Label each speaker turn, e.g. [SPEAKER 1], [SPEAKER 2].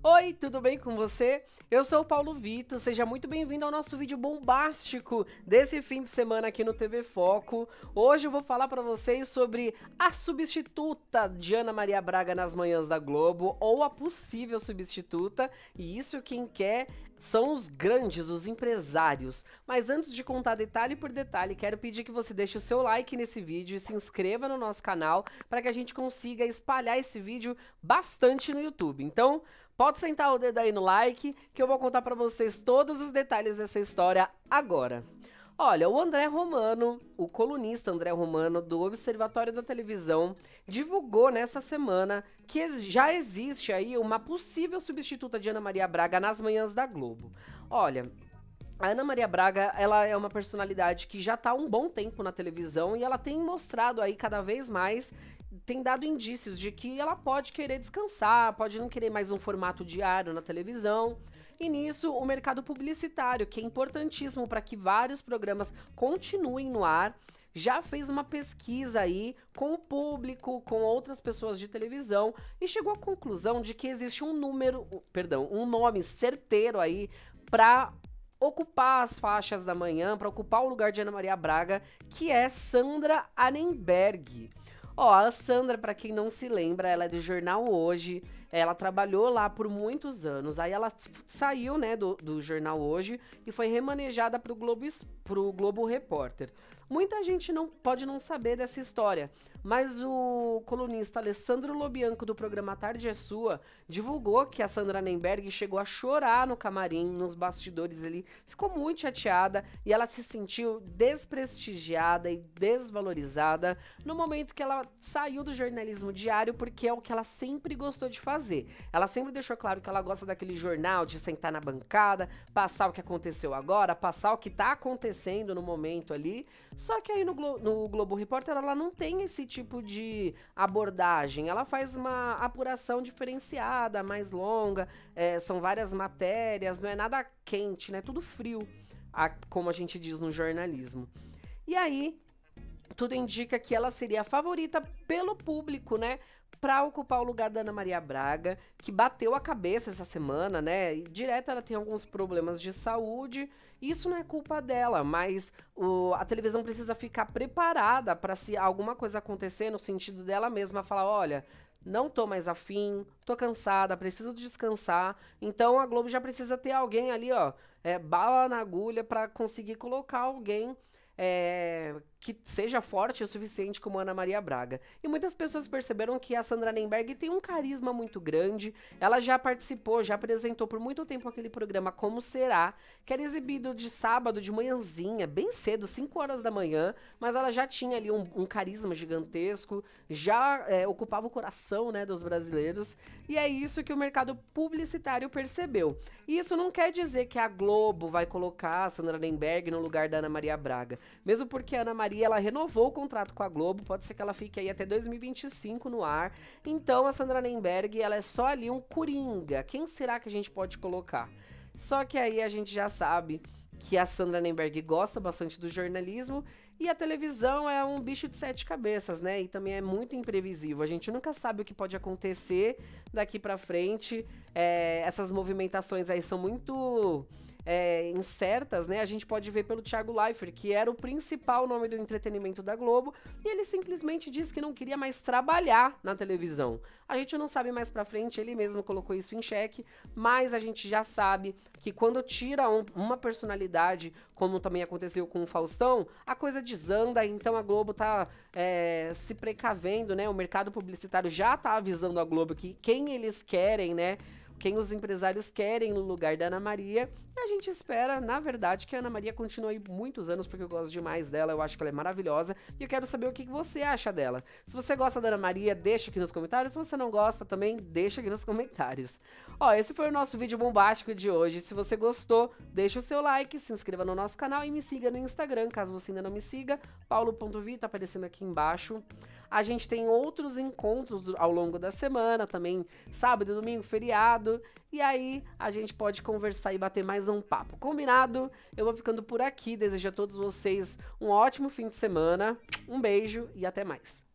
[SPEAKER 1] Oi, tudo bem com você? Eu sou o Paulo Vitor, seja muito bem-vindo ao nosso vídeo bombástico desse fim de semana aqui no TV Foco. Hoje eu vou falar para vocês sobre a substituta de Ana Maria Braga nas manhãs da Globo, ou a possível substituta, e isso quem quer são os grandes, os empresários. Mas antes de contar detalhe por detalhe, quero pedir que você deixe o seu like nesse vídeo e se inscreva no nosso canal para que a gente consiga espalhar esse vídeo bastante no YouTube. Então, pode sentar o dedo aí no like que eu vou contar para vocês todos os detalhes dessa história agora. Olha, o André Romano, o colunista André Romano do Observatório da Televisão, divulgou nessa semana que já existe aí uma possível substituta de Ana Maria Braga nas manhãs da Globo. Olha, a Ana Maria Braga, ela é uma personalidade que já está há um bom tempo na televisão e ela tem mostrado aí cada vez mais, tem dado indícios de que ela pode querer descansar, pode não querer mais um formato diário na televisão. E nisso, o mercado publicitário, que é importantíssimo para que vários programas continuem no ar, já fez uma pesquisa aí com o público, com outras pessoas de televisão e chegou à conclusão de que existe um número, perdão, um nome certeiro aí para ocupar as faixas da manhã, para ocupar o lugar de Ana Maria Braga, que é Sandra Anenberg. Ó, a Sandra, para quem não se lembra, ela é do jornal Hoje, ela trabalhou lá por muitos anos. Aí ela saiu, né, do, do jornal hoje e foi remanejada pro Globo, pro Globo Repórter. Muita gente não pode não saber dessa história, mas o colunista Alessandro Lobianco do programa Tarde é Sua divulgou que a Sandra Nemberg chegou a chorar no camarim, nos bastidores ali, ficou muito chateada e ela se sentiu desprestigiada e desvalorizada no momento que ela saiu do jornalismo diário, porque é o que ela sempre gostou de fazer fazer. Ela sempre deixou claro que ela gosta daquele jornal de sentar na bancada, passar o que aconteceu agora, passar o que tá acontecendo no momento ali. Só que aí no, Glo no Globo Repórter ela não tem esse tipo de abordagem. Ela faz uma apuração diferenciada, mais longa, é, são várias matérias, não é nada quente, né? É tudo frio, a, como a gente diz no jornalismo. E aí tudo indica que ela seria a favorita pelo público, né? Para ocupar o lugar da Ana Maria Braga, que bateu a cabeça essa semana, né? direto ela tem alguns problemas de saúde. Isso não é culpa dela, mas o, a televisão precisa ficar preparada para se alguma coisa acontecer no sentido dela mesma falar: olha, não tô mais afim, tô cansada, preciso descansar. Então a Globo já precisa ter alguém ali, ó, é, bala na agulha para conseguir colocar alguém é, que seja forte o suficiente como Ana Maria Braga. E muitas pessoas perceberam que a Sandra Nemberg tem um carisma muito grande. Ela já participou, já apresentou por muito tempo aquele programa Como Será, que era exibido de sábado de manhãzinha, bem cedo, 5 horas da manhã, mas ela já tinha ali um, um carisma gigantesco, já é, ocupava o coração né, dos brasileiros. E é isso que o mercado publicitário percebeu. E isso não quer dizer que a Globo vai colocar a Sandra Nemberg no lugar da Ana Maria Braga. Mesmo porque a Ana Maria Maria ela renovou o contrato com a Globo, pode ser que ela fique aí até 2025 no ar. Então a Sandra Nemberg, ela é só ali um coringa. Quem será que a gente pode colocar? Só que aí a gente já sabe que a Sandra Nemberg gosta bastante do jornalismo e a televisão é um bicho de sete cabeças, né? E também é muito imprevisível. A gente nunca sabe o que pode acontecer daqui para frente. É, essas movimentações aí são muito é, incertas, né? A gente pode ver pelo Thiago Leifert, que era o principal nome do entretenimento da Globo, e ele simplesmente disse que não queria mais trabalhar na televisão. A gente não sabe mais pra frente, ele mesmo colocou isso em xeque, mas a gente já sabe que quando tira um, uma personalidade, como também aconteceu com o Faustão, a coisa desanda, então a Globo tá é, se precavendo, né? O mercado publicitário já tá avisando a Globo que quem eles querem, né? quem os empresários querem no lugar da Ana Maria. E a gente espera, na verdade, que a Ana Maria continue aí muitos anos, porque eu gosto demais dela, eu acho que ela é maravilhosa. E eu quero saber o que você acha dela. Se você gosta da Ana Maria, deixa aqui nos comentários. Se você não gosta também, deixa aqui nos comentários. Ó, esse foi o nosso vídeo bombástico de hoje. Se você gostou, deixa o seu like, se inscreva no nosso canal e me siga no Instagram, caso você ainda não me siga. paulo.vi tá aparecendo aqui embaixo. A gente tem outros encontros ao longo da semana também, sábado, domingo, feriado. E aí a gente pode conversar e bater mais um papo. Combinado? Eu vou ficando por aqui. Desejo a todos vocês um ótimo fim de semana. Um beijo e até mais.